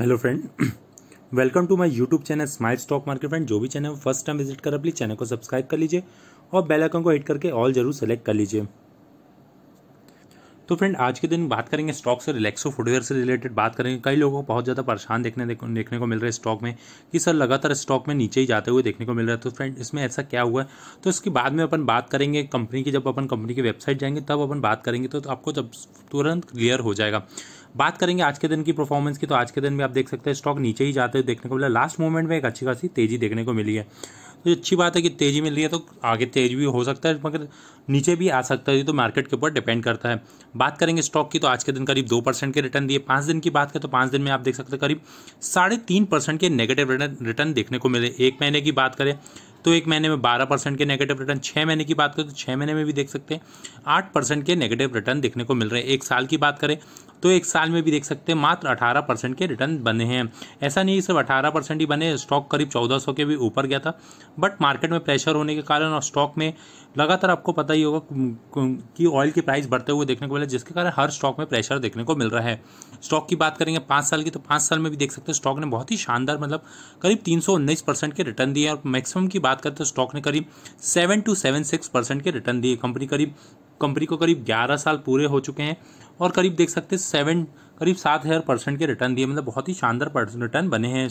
hello friend welcome to my YouTube channel smile stock market friend जो भी channel first time visit करें अपनी channel को subscribe कर लीजिए और बेल आइकन को हिट करके ऑल जरूर सेलेक्ट कर लीजिए तो फ्रेंड आज के दिन बात करेंगे स्टॉक से रिलैक्सो फुटवेयर से रिलेटेड बात करेंगे कई लोगों को बहुत ज़्यादा परेशान देखने देखने को मिल रहा है स्टॉक में कि सर लगातार स्टॉक में नीचे ही जाते हुए देखने को मिल रहा है तो फ्रेंड इसमें ऐसा क्या हुआ है तो इसके बाद में अपन बात करेंगे कंपनी की जब अपन कंपनी की वेबसाइट जाएंगे तब अपन बात करेंगे तो, तो आपको जब तुरंत क्लियर हो जाएगा बात करेंगे आज के दिन की परफॉर्मेंस की तो आज के दिन में आप देख सकते हैं स्टॉक नीचे ही जाते हुए देखने को मिला लास्ट मोमेंट में एक अच्छी खासी तेज़ी देखने को मिली है तो अच्छी बात है कि तेज़ी मिल रही है तो आगे तेज भी हो सकता है मगर नीचे भी आ सकता है तो मार्केट के ऊपर डिपेंड करता है बात करेंगे स्टॉक की तो आज के दिन करीब दो परसेंट के रिटर्न दिए पाँच दिन की बात करें तो पाँच दिन में आप देख सकते हैं करीब साढ़े तीन परसेंट के नेगेटिव रिटर्न देखने को मिले एक महीने की बात करें तो एक महीने में बारह परसेंट के नेगेटिव रिटर्न छः महीने की बात करें तो छः महीने में भी देख सकते हैं आठ परसेंट के नेगेटिव रिटर्न देखने को मिल रहे हैं एक साल की बात करें तो एक साल में भी देख सकते हैं मात्र अठारह परसेंट के रिटर्न बने हैं ऐसा नहीं सिर्फ अठारह परसेंट ही बने स्टॉक करीब चौदह सौ के भी ऊपर गया था बट मार्केट में प्रेशर होने के कारण और स्टॉक में लगातार आपको पता ही होगा कि ऑयल की प्राइस बढ़ते हुए देखने को मिले जिसके कारण हर स्टॉक में प्रेशर देखने को मिल रहा है स्टॉक की बात करेंगे पाँच साल की तो पाँच साल में भी देख सकते हैं स्टॉक ने बहुत ही शानदार मतलब करीब तीन के रिटर्न दिए और मैक्सिमम की बात करते हैं स्टॉक ने करीब seven two seven six percent के रिटर्न दिए कंपनी करीब कंपनी को करीब ग्यारह साल पूरे हो चुके हैं और करीब देख सकते हैं सेवन करीब सात हज़ार परसेंट के रिटर्न दिए मतलब बहुत ही शानदार रिटर्न बने हैं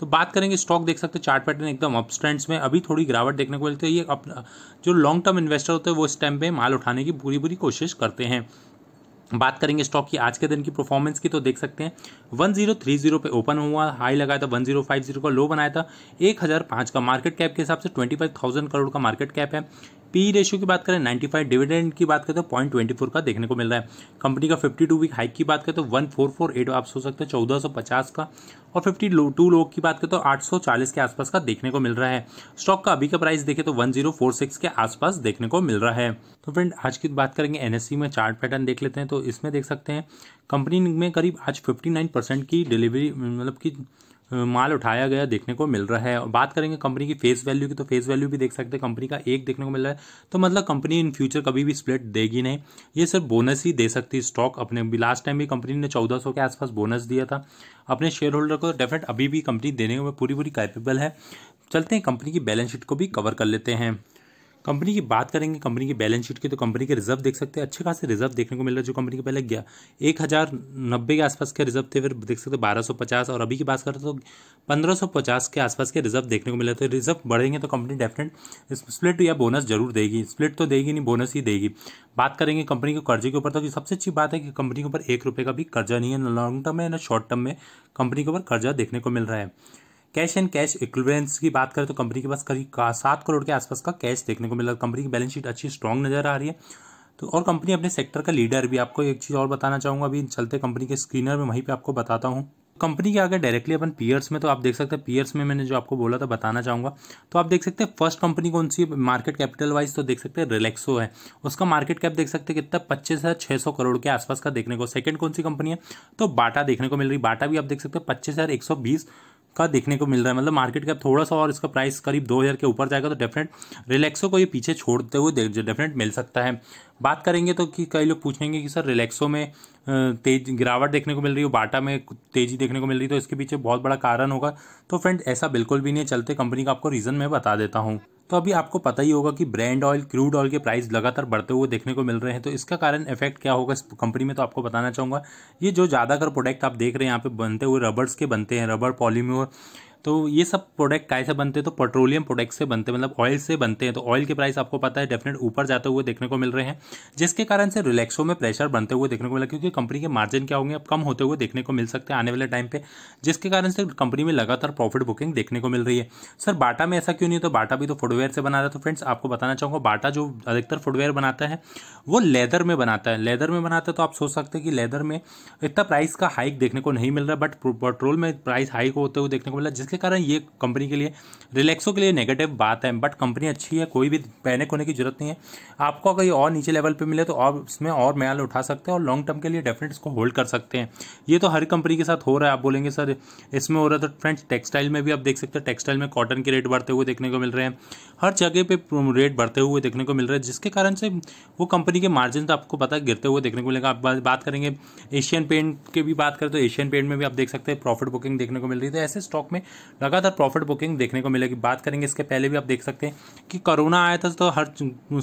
तो बात करेंगे स्टॉक देख सकते हैं चार्ट पैटर्न एकदम अप स्टैंड्स में अभी थोड़ी गिरावट देखने को मिलती है ये अपना जो लॉन्ग टर्म इन्वेस्टर होते हैं वो इस टाइम पे माल उठाने की पूरी पूरी कोशिश करते हैं बात करेंगे स्टॉक की आज के दिन की परफॉर्मेंस की तो देख सकते हैं 1030 पे ओपन हुआ हाई लगाया था 1050 का लो बनाया था 1005 का मार्केट कैप के हिसाब से 25,000 करोड़ का मार्केट कैप है पी रेशियो की बात करें 95 डिविडेंड की बात करें तो पॉइंट ट्वेंटी फोर का देखने को मिल रहा है कंपनी का 52 वीक हाइक की बात करें तो 1448 आप सोच सकते सौ पचास का और 52 लो टू लोग की बात करें तो 840 के आसपास का देखने को मिल रहा है स्टॉक का अभी का प्राइस देखें तो 1046 के आसपास देखने को मिल रहा है तो फ्रेंड आज की बात करेंगे एनएससी e में चार्ट पैटर्न देख लेते हैं तो इसमें देख सकते हैं कंपनी में करीब आज नाइन परसेंट की डिलीवरी मतलब की माल उठाया गया देखने को मिल रहा है और बात करेंगे कंपनी की फेस वैल्यू की तो फेस वैल्यू भी देख सकते हैं कंपनी का एक देखने को मिल रहा है तो मतलब कंपनी इन फ्यूचर कभी भी स्प्लिट देगी नहीं ये सिर्फ बोनस ही दे सकती है स्टॉक अपने भी लास्ट टाइम भी कंपनी ने चौदह सौ के आसपास बोनस दिया था अपने शेयर होल्डर को डेफिनेट अभी भी कंपनी देने में पूरी पूरी कैपेबल है चलते हैं कंपनी की बैलेंस शीट को भी कवर कर लेते हैं कंपनी की बात करेंगे कंपनी की बैलेंस शीट की तो कंपनी के रिजर्व देख सकते हैं अच्छे खासे रिजर्व देखने को मिल रहा है जो कंपनी के पहले गया एक हज़ार नब्बे के आसपास के रिजर्व थे फिर देख सकते बारह सौ पचास और अभी की बात करें तो पंद्रह सौ पचास के आसपास के रिजर्व देखने को मिल रहे थे रिजर्व बढ़ेंगे तो कंपनी डेफिनेट स्प्लिट या बोनस जरूर देगी स्प्लिट तो देगी नहीं बोनस ही देगी बात करेंगे कंपनी के कर्जे के ऊपर तो सबसे अच्छी बात है कि कंपनी के ऊपर एक रुपये का भी कर्जा नहीं है ना लॉन्ग टर्म है ना शॉर्ट टर्म में कंपनी के ऊपर कर्जा देखने को मिल रहा है कैश एंड कैश इक्विवेंस की बात करें तो कंपनी के पास करीब सात करोड़ के आसपास का कैश देखने को मिला कंपनी की बैलेंस शीट अच्छी स्ट्रांग नजर आ रही है तो और कंपनी अपने सेक्टर का लीडर भी आपको एक चीज़ और बताना चाहूँगा अभी चलते कंपनी के स्क्रीनर में वहीं पर आपको बताता हूँ कंपनी के आगे डायरेक्टली अपन पीयर्स में तो आप देख सकते हैं पीयर्स में मैंने जो आपको बोला था बताना चाहूँगा तो आप देख सकते हैं फर्स्ट कंपनी कौन सी मार्केट कैपिटल वाइज तो देख सकते हैं रिलैक्सो है उसका मार्केट कैप देख सकते हैं कितना पच्चीस हज़ार छः सौ करोड़ के आसपास का देखने को सेकंड कौन सी कंपनी है तो बाटा देखने को मिल रही बाटा भी आप देख सकते हैं पच्चीस हज़ार एक सौ बीस का देखने को मिल रहा है मतलब मार्केट कैप थोड़ा सा और इसका प्राइस करीब दो हज़ार के ऊपर जाएगा तो डेफिनेट रिलैक्सो को ये पीछे छोड़ते हुए डेफिनेट मिल सकता है बात करेंगे तो कि कई लोग पूछेंगे कि सर रिलैक्सो में तेज गिरावट देखने को मिल रही है बाटा में तेज़ी देखने को मिल रही है तो इसके पीछे बहुत बड़ा कारण होगा तो फ्रेंड ऐसा बिल्कुल भी नहीं चलते कंपनी का आपको रीज़न मैं बता देता हूँ तो अभी आपको पता ही होगा कि ब्रांड ऑयल क्रूड ऑयल के प्राइस लगातार बढ़ते हुए देखने को मिल रहे हैं तो इसका कारण इफेक्ट क्या होगा इस कंपनी में तो आपको बताना चाहूँगा ये जो ज़्यादातर प्रोडक्ट आप देख रहे हैं यहाँ पे बनते हुए रबर्स के बनते हैं रबर पॉलीम्योर तो ये सब प्रोडक्ट कैसे बनते हैं तो पेट्रोलियम प्रोडक्ट से बनते हैं मतलब ऑयल से बनते हैं तो ऑयल के प्राइस आपको पता है डेफिनेट ऊपर जाते हुए देखने को मिल रहे हैं जिसके कारण से रिलैक्सो में प्रेशर बनते हुए देखने को मिला क्योंकि कंपनी के मार्जिन क्या होंगे अब कम होते हुए देखने को मिल सकते हैं आने वाले टाइम पर जिसके कारण से कंपनी में लगातार प्रॉफिट बुकिंग देखने को मिल रही है सर बाटा में ऐसा क्यों नहीं तो बाटा भी तो फुटवेयर से बना रहा है तो फ्रेंड्स आपको बताना चाहूँगा बाटा जो अधिकतर फुटवेयर बनाता है वो लेदर में बनाता है लेदर में बनाता है तो आप सोच सकते हैं कि लेदर में इतना प्राइस का हाइक देखने को नहीं मिल रहा बट पेट्रोल में प्राइस हाइक होते हुए देखने को मिला जिसके जिसके कारण ये कंपनी के लिए रिलैक्सो के लिए नेगेटिव बात है बट कंपनी अच्छी है कोई भी पैनिक होने की जरूरत नहीं है आपको अगर ये और नीचे लेवल पर मिले तो आप इसमें और मैल उठा सकते हैं और लॉन्ग टर्म के लिए डेफिनेट इसको होल्ड कर सकते हैं ये तो हर कंपनी के साथ हो रहा है आप बोलेंगे सर इसमें हो रहा है तो फ्रेंड्स टेक्सटाइल में भी आप देख सकते हैं टेक्सटाइल में कॉटन के रेट बढ़ते हुए देखने को मिल रहे हैं हर जगह पे रेट बढ़ते हुए देखने को मिल रहे हैं जिसके कारण से वो कंपनी के मार्जिन तो आपको पता है गिरते हुए देखने को मिलेगा आप बात करेंगे एशियन पेंट की भी बात करें तो एशियन पेंट में भी आप देख सकते हैं प्रॉफिट बुकिंग देखने को मिल रही है तो ऐसे स्टॉक में लगातार प्रॉफिट बुकिंग देखने को मिलेगी बात करेंगे इसके पहले भी आप देख सकते हैं कि कोरोना आया था तो हर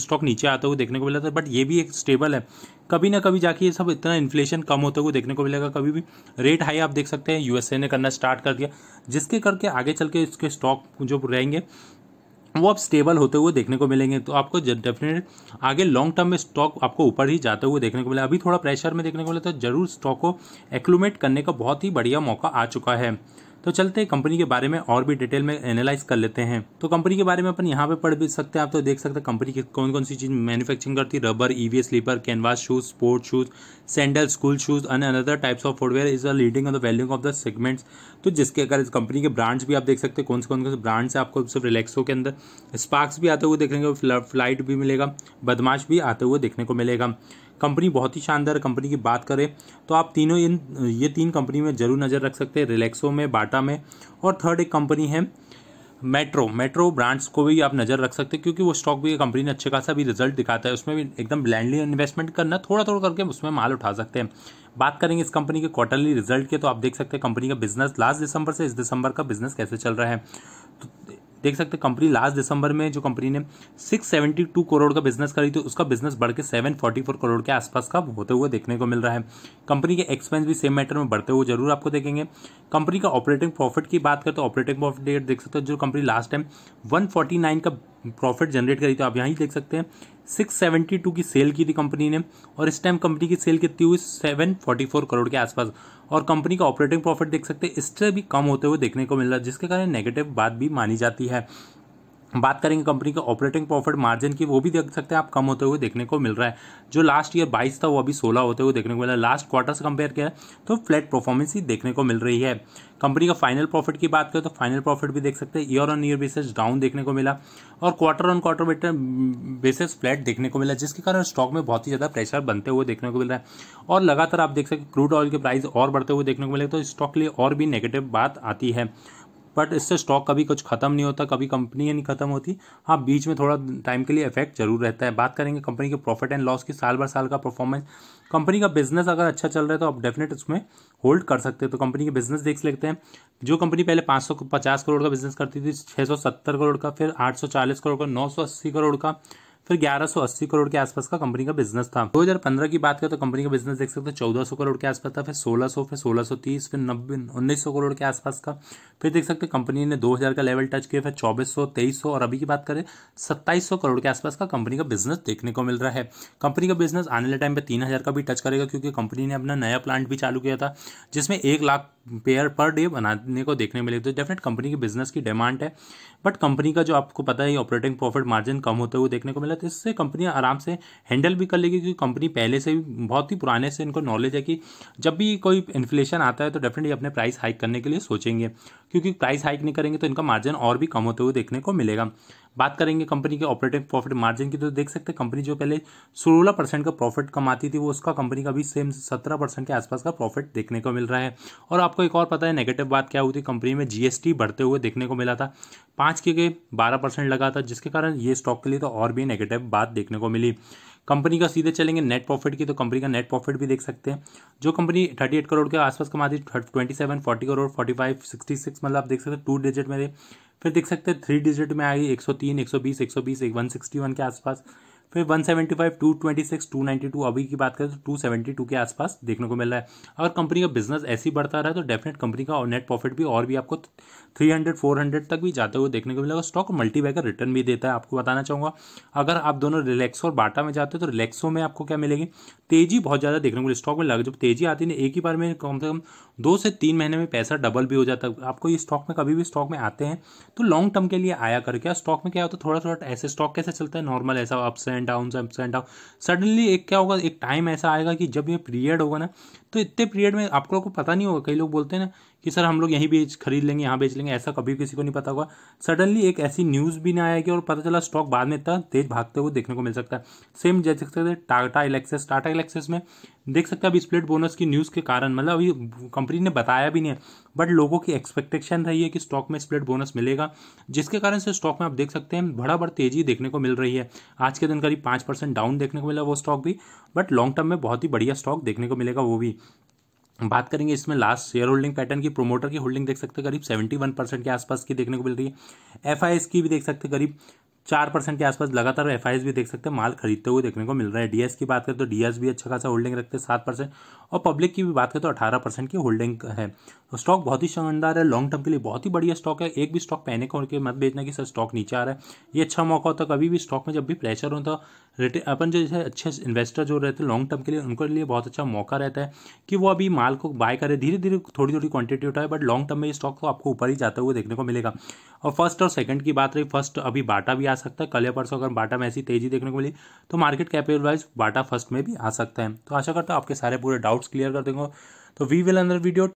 स्टॉक नीचे आता हुआ देखने को मिला था बट ये भी एक स्टेबल है कभी ना कभी जाके ये सब इतना इन्फ्लेशन कम होते हुए देखने को मिलेगा कभी भी रेट हाई आप देख सकते हैं यूएसए ने करना स्टार्ट कर दिया जिसके करके आगे चल के इसके स्टॉक जो रहेंगे वो आप स्टेबल होते हुए देखने को मिलेंगे तो आपको डेफिनेट आगे लॉन्ग टर्म में स्टॉक आपको ऊपर ही जाते हुए देखने को मिला अभी थोड़ा प्रेशर में देखने को मिला तो जरूर स्टॉक को एक्लूमेट करने का बहुत ही बढ़िया मौका आ चुका है तो चलते हैं कंपनी के बारे में और भी डिटेल में एनालाइज कर लेते हैं तो कंपनी के बारे में अपन यहाँ पे पढ़ भी सकते हैं आप तो देख सकते हैं कंपनी की कौन कौन सी चीज़ मैन्युफैक्चरिंग करती है rubber EV slipper canvas shoes sport shoes sandal school shoes and another types of footwear is a leading on the value of the segments तो जिसके अगर कंपनी के ब्रांड्स भी आप देख सकते हैं कौन से कौन से ब्रांड्स है आपको सिर्फ रिलैक्सो के अंदर स्पार्क्स भी आते हुए देखने को फ्लाइट भी मिलेगा बदमाश भी आते हुए देखने को मिलेगा कंपनी बहुत ही शानदार कंपनी की बात करें तो आप तीनों इन ये तीन कंपनी में ज़रूर नज़र रख सकते हैं रिलैक्सो में बाटा में और थर्ड एक कंपनी है मेट्रो मेट्रो ब्रांड्स को भी आप नज़र रख सकते हैं क्योंकि वो स्टॉक भी कंपनी ने अच्छे खासा भी रिजल्ट दिखाता है उसमें भी एकदम ब्लैंडली इन्वेस्टमेंट करना थोड़ा थोड़ा करके उसमें माल उठा सकते हैं बात करेंगे इस कंपनी के क्वार्टरली रिजल्ट के तो आप देख सकते हैं कंपनी का बिजनेस लास्ट दिसंबर से इस दिसंबर का बिजनेस कैसे चल रहा है तो देख सकते हैं कंपनी लास्ट दिसंबर में जो कंपनी ने 672 करोड़ का बिजनेस करी थी उसका बिजनेस बढ़ के 744 करोड़ के आसपास का होते हुए देखने को मिल रहा है कंपनी के एक्सपेंस भी सेम मैटर में बढ़ते हुए जरूर आपको देखेंगे कंपनी का ऑपरेटिंग प्रॉफिट की बात करें तो ऑपरेटिंग प्रॉफिट देख सकते हो जो कंपनी लास्ट टाइम वन का प्रॉफिट जनरेट करी थी आप यहाँ ही देख सकते हैं 672 की सेल की थी कंपनी ने और इस टाइम कंपनी की सेल कितनी हुई 744 करोड़ के आसपास और कंपनी का ऑपरेटिंग प्रॉफिट देख सकते हैं इससे भी कम होते हुए देखने को मिल रहा है जिसके कारण नेगेटिव बात भी मानी जाती है बात करेंगे कंपनी के ऑपरेटिंग प्रॉफिट मार्जिन की वो भी देख सकते हैं आप कम होते हुए देखने को मिल रहा है जो लास्ट ईयर 22 था वो अभी 16 होते हुए देखने को मिला लास्ट क्वार्टर से कंपेयर किया तो फ्लैट परफॉर्मेंस ही देखने को मिल रही है कंपनी का फाइनल प्रॉफिट की बात करें तो फाइनल प्रॉफिट भी देख सकते हैं year on year basis down देखने को मिला और quarter on quarter basis flat देखने को मिला जिसके कारण स्टॉक में बहुत ही ज़्यादा प्रेशर बनते हुए देखने को मिल रहा है और लगातार आप देख सकते क्रूड ऑयल के प्राइस और बढ़ते हुए देखने को मिले तो स्टॉक के लिए और भी नेगेटिव बात आती है बट इससे स्टॉक कभी कुछ ख़त्म नहीं होता कभी कंपनी नहीं ख़त्म होती हाँ बीच में थोड़ा टाइम के लिए इफेक्ट जरूर रहता है बात करेंगे कंपनी के प्रॉफिट एंड लॉस की साल भर साल का परफॉर्मेंस कंपनी का बिजनेस अगर अच्छा चल रहा है तो आप डेफिनेट उसमें होल्ड कर सकते हैं तो कंपनी के बिजनेस देख लेते हैं जो कंपनी पहले पाँच करोड़ का बिजनेस करती थी छः करोड़ का फिर आठ करोड़ का नौ करोड़ का फिर 1180 करोड़ के आसपास का कंपनी का बिजनेस था 2015 की बात करें तो कंपनी का बिजनेस देख सकते चौदह सौ करोड़ के आसपास था फिर 1600 फिर 1630 फिर नब्बे उन्नीस करोड़ के आसपास का फिर देख सकते कंपनी ने 2000 का लेवल टच किया फिर 2400 2300 और अभी की बात करें सत्ताईस करोड़ के आसपास का कंपनी का बिजनेस देखने को मिल रहा है कंपनी का बिजनेस आने वाले टाइम पर तीन का भी टच करेगा क्योंकि कंपनी ने अपना नया प्लांट भी चालू किया था जिसमें एक लाख पेयर पर डे बनाने को देखने मिले तो डेफिनेट कंपनी के बिजनेस की डिमांड है बट कंपनी का जो आपको पता है ऑपरेटिंग प्रॉफिट मार्जिन कम होते हुए देखने को मिला गलत इससे कंपनियां आराम से हैंडल भी कर लेगी क्योंकि कंपनी पहले से भी बहुत ही पुराने से इनको नॉलेज है कि जब भी कोई इन्फ्लेशन आता है तो डेफिनेटली अपने प्राइस हाइक करने के लिए सोचेंगे क्योंकि प्राइस हाइक नहीं करेंगे तो इनका मार्जिन और भी कम होते हुए देखने को मिलेगा बात करेंगे कंपनी के ऑपरेटिव प्रॉफिट मार्जिन की तो देख सकते हैं कंपनी जो पहले सोलह परसेंट का प्रॉफिट कमाती थी वो उसका कंपनी का भी सेम सत्रह परसेंट के आसपास का प्रॉफिट देखने को मिल रहा है और आपको एक और पता है नेगेटिव बात क्या हुई थी कंपनी में जीएसटी बढ़ते हुए देखने को मिला था पाँच के बारह परसेंट लगा था जिसके कारण ये स्टॉक के लिए तो और भी नेगेटिव बात देखने को मिली कंपनी का सीधे चलेंगे नेट प्रॉफिट की तो कंपनी का नेट प्रॉफिट भी देख सकते हैं जो कंपनी थर्टी एट करोड़ के आसपास कमाती है twenty seven forty crore forty five sixty six मतलब आप देख सकते हैं टू डिजिट में फिर देख सकते हैं थ्री डिजिट में आई एक सौ तीन एक सौ बीस एक सौ बीस एक वन सिक्सटी वन के आसपास फिर 175, 226, 292 अभी की बात करें तो 272 के आसपास देखने को मिल रहा है अगर कंपनी का बिजनेस ऐसे ही बढ़ता रहा तो डेफिनेट कंपनी का नेट प्रॉफिट भी और भी आपको 300, 400 तक भी जाते हुए देखने को मिलेगा स्टॉक मल्टी का रिटर्न भी देता है आपको बताना चाहूँगा अगर आप दोनों रिलैक्सो और बाटा में जाते हो तो रिलैक्सो में आपको क्या मिलेगी तेजी बहुत ज़्यादा देखने को मिले स्टॉक में लग जब तेजी आती है एक ही बार में कम से कम दो से तीन महीने में पैसा डबल भी हो जाता है आपको ये स्टॉक में कभी भी स्टॉक में आते हैं तो लॉन्ग टर्म के लिए आया करके स्टॉक में क्या होता है थोड़ा थोड़ा ऐसे स्टॉक कैसे चलता है नॉर्मल ऐसा ups and and down ups and down suddenly एक क्या होगा एक टाइम ऐसा आएगा कि जब ये पीरियड होगा ना तो इतने पीरियड में आप लोगों को पता नहीं होगा कई लोग बोलते हैं ना कि सर हम लोग यहीं बेच खरीद लेंगे यहाँ बेच लेंगे ऐसा कभी किसी को नहीं पता होगा सडनली एक ऐसी न्यूज़ भी आया आएगी और पता चला स्टॉक बाद में इतना तेज भागते हुए देखने को मिल सकता है सेम देख सकते टाटा इलेक्सेस टाटा इलेक्सेस में देख सकते हैं अभी स्प्लिट बोनस की न्यूज़ के कारण मतलब अभी कंपनी ने बताया भी नहीं है बट लोगों की एक्सपेक्टेशन रही है कि स्टॉक में स्प्लिट बोनस मिलेगा जिसके कारण से स्टॉक में आप देख सकते हैं बड़ा बड़ा तेजी देखने को मिल रही है आज के दिन करीब पाँच परसेंट डाउन देखने को मिला वो स्टॉक भी बट लॉन्ग टर्म में बहुत ही बढ़िया स्टॉक देखने को मिलेगा वो भी बात करेंगे इसमें लास्ट शेयर होल्डिंग पैटर्न की प्रोमोटर की होल्डिंग देख सकते हैं करीब सेवेंटी वन परसेंट के आसपास की देखने को मिल रही है एफ की भी देख सकते हैं करीब चार परसेंट के आसपास लगातार एफ भी देख सकते हैं माल खरीदते हुए देखने को मिल रहा है डीएस की बात करें तो डीएस भी अच्छा खासा होल्डिंग रखते हैं सात परसेंट और पब्लिक की भी बात करें तो अठारह परसेंट की होल्डिंग है तो स्टॉक बहुत ही शानदार है लॉन्ग टर्म के लिए बहुत ही बढ़िया स्टॉक है एक भी स्टॉक पहने होकर मत बेचना कि सर स्टॉक नीचे आ रहा है ये अच्छा मौका होता है कभी भी स्टॉक में जब भी प्रेशर होता रिटेल अपन जो जैसे अच्छे इन्वेस्टर जो रहते हैं लॉन्ग टर्म के लिए उनके लिए बहुत अच्छा मौका रहता है कि वो अभी माल को बाय करें धीरे धीरे थोड़ी थोड़ी क्वांटिटी उठाए बट लॉन्ग टर्म में ये स्टॉक तो आपको ऊपर ही जाता हुआ देखने को मिलेगा और फर्स्ट और सेकंड की बात रही फर्स्ट अभी बाटा भी आ सकता है कल या परसों अगर बाटा में ऐसी तेजी देखने को मिली तो market capital wise Bata first में भी आ सकता है तो आशा करता हूँ आपके सारे पूरे डाउट्स क्लियर कर देंगे तो वी विल अंदर वीडियो